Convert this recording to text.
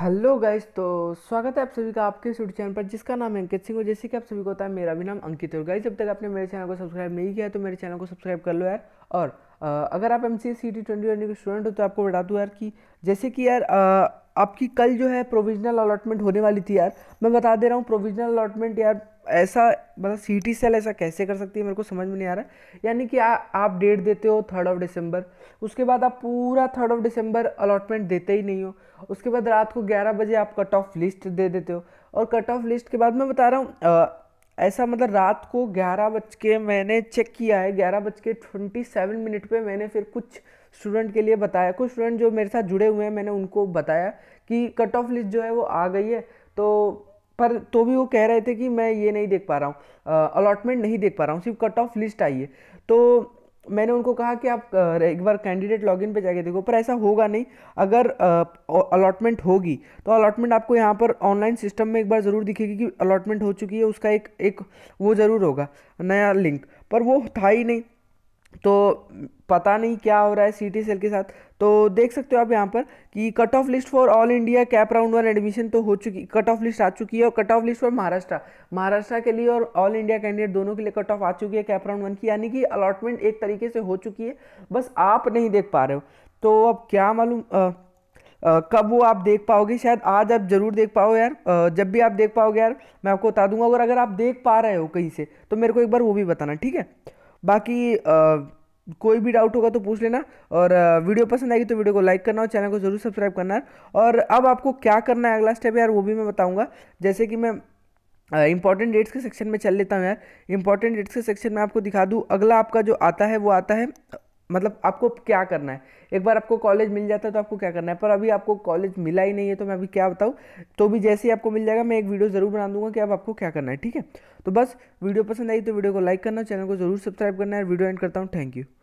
hello guys तो स्वागत है आप सभी का आपके यूट्यूब चैनल पर जिसका नाम है अंकित सिंह और जैसे कि आप सभी को होता है मेरा भी नाम अंकित और गाइस जब तक आपने मेरे चैनल को सब्सक्राइब नहीं किया है तो मेरे चैनल को सब्सक्राइब कर लो यार और आ, अगर आप M C C T twenty twenty के स्टूडेंट हो तो आपको बता दूँ यार कि जैसे कि यार आ, आपकी कल जो है प्रोविजनल अलॉटमेंट होने वाली थी यार मैं बता दे रहा हूँ प्रोविजनल अलॉटमेंट यार ऐसा मतलब सी टी सेल ऐसा कैसे कर सकती है मेरे को समझ में नहीं आ रहा है यानी कि आ, आप डेट देते हो थर्ड ऑफ दिसंबर उसके बाद आप पूरा थर्ड ऑफ दिसंबर अलॉटमेंट देते ही नहीं हो उसके बाद रात को ग्यारह बजे आप कट ऑफ लिस्ट दे देते हो और कट ऑफ लिस्ट के बाद मैं बता रहा हूँ ऐसा मतलब रात को ग्यारह बज के मैंने चेक किया है ग्यारह बज के ट्वेंटी सेवन मिनट पर मैंने फिर कुछ स्टूडेंट के लिए बताया कुछ स्टूडेंट जो मेरे साथ जुड़े हुए हैं मैंने उनको बताया कि कट ऑफ लिस्ट जो है वो आ गई है तो पर तो भी वो कह रहे थे कि मैं ये नहीं देख पा रहा हूँ अलॉटमेंट नहीं देख पा रहा हूँ सिर्फ कट ऑफ लिस्ट आई है तो मैंने उनको कहा कि आप एक बार कैंडिडेट लॉगिन पे जाके देखो पर ऐसा होगा नहीं अगर अलॉटमेंट होगी तो अलॉटमेंट आपको यहाँ पर ऑनलाइन सिस्टम में एक बार ज़रूर दिखेगी कि अलॉटमेंट हो चुकी है उसका एक एक वो ज़रूर होगा नया लिंक पर वो था ही नहीं तो पता नहीं क्या हो रहा है सी टी सेल के साथ तो देख सकते हो आप यहाँ पर कि cut off list for all India CAP round one admission तो हो चुकी कट ऑफ लिस्ट आ चुकी है और cut off list for Maharashtra Maharashtra के लिए और ऑल इंडिया कैंडिडेट दोनों के लिए कट ऑफ आ चुकी है कैप राउंड वन की यानी कि अलॉटमेंट एक तरीके से हो चुकी है बस आप नहीं देख पा रहे हो तो अब क्या मालूम कब वो आप देख पाओगे शायद आज आप ज़रूर देख पाओ यार जब भी आप देख पाओगे यार मैं आपको बता दूंगा और अगर आप देख पा रहे हो कहीं से तो मेरे को एक बार वो भी बताना ठीक है बाकी आ, कोई भी डाउट होगा तो पूछ लेना और वीडियो पसंद आएगी तो वीडियो को लाइक करना और चैनल को जरूर सब्सक्राइब करना और अब आपको क्या करना है अगला स्टेप यार वो भी मैं बताऊँगा जैसे कि मैं इंपॉर्टेंट डेट्स के सेक्शन में चल लेता हूँ यार इंपॉर्टेंट डेट्स के सेक्शन में आपको दिखा दूँ अगला आपका जो आता है वो आता है मतलब आपको क्या करना है एक बार आपको कॉलेज मिल जाता है तो आपको क्या करना है पर अभी आपको कॉलेज मिला ही नहीं है तो मैं अभी क्या बताऊँ तो भी जैसे ही आपको मिल जाएगा मैं एक वीडियो ज़रूर बना दूंगा कि अब आपको क्या करना है ठीक है तो बस वीडियो पसंद आई तो वीडियो को लाइक करना चैनल को जरूर सब्सक्राइब करना है वीडियो एंड करता हूँ थैंक यू